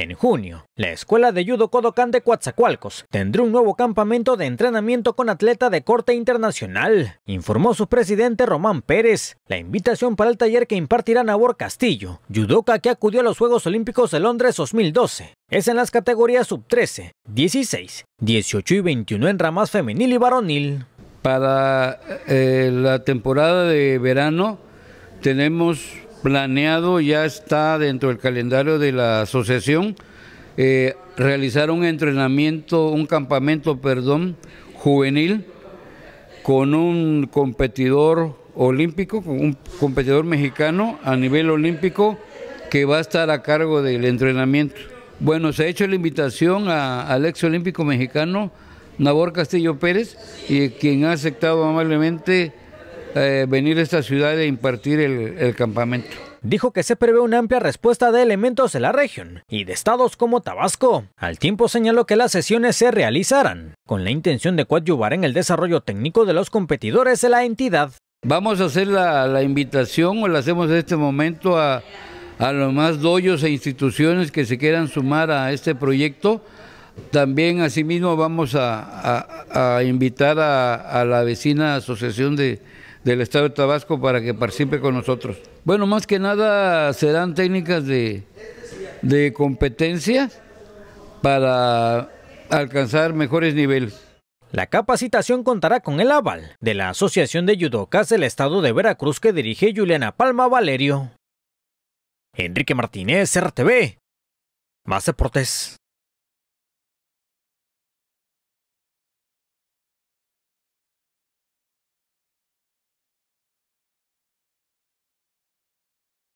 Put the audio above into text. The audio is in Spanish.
En junio, la Escuela de Judo Kodokan de Coatzacoalcos tendrá un nuevo campamento de entrenamiento con atleta de corte internacional, informó su presidente Román Pérez. La invitación para el taller que impartirá Nabor Castillo, judoka que acudió a los Juegos Olímpicos de Londres 2012, es en las categorías sub-13, 16, 18 y 21 en ramas femenil y varonil. Para eh, la temporada de verano tenemos planeado, ya está dentro del calendario de la asociación, eh, realizar un entrenamiento, un campamento, perdón, juvenil con un competidor olímpico, con un competidor mexicano a nivel olímpico que va a estar a cargo del entrenamiento. Bueno, se ha hecho la invitación al ex olímpico mexicano Nabor Castillo Pérez, y quien ha aceptado amablemente eh, venir a esta ciudad e impartir el, campamento. Dijo que se prevé una amplia respuesta de elementos de la región y de estados como Tabasco. Al tiempo señaló que las sesiones se realizarán con la intención de coadyuvar en el desarrollo técnico de los competidores de la entidad. Vamos a hacer la, invitación o la hacemos en este momento a, los más doyos e instituciones que se quieran sumar a este proyecto. También asimismo vamos a, invitar a, la vecina asociación de, del Estado de Tabasco para que participe con nosotros. Bueno, más que nada serán técnicas de, competencia para alcanzar mejores niveles. La capacitación contará con el aval de la Asociación de Yudocas del Estado de Veracruz que dirige Juliana Palma Valerio. Enrique Martínez, RTV. Más deportes.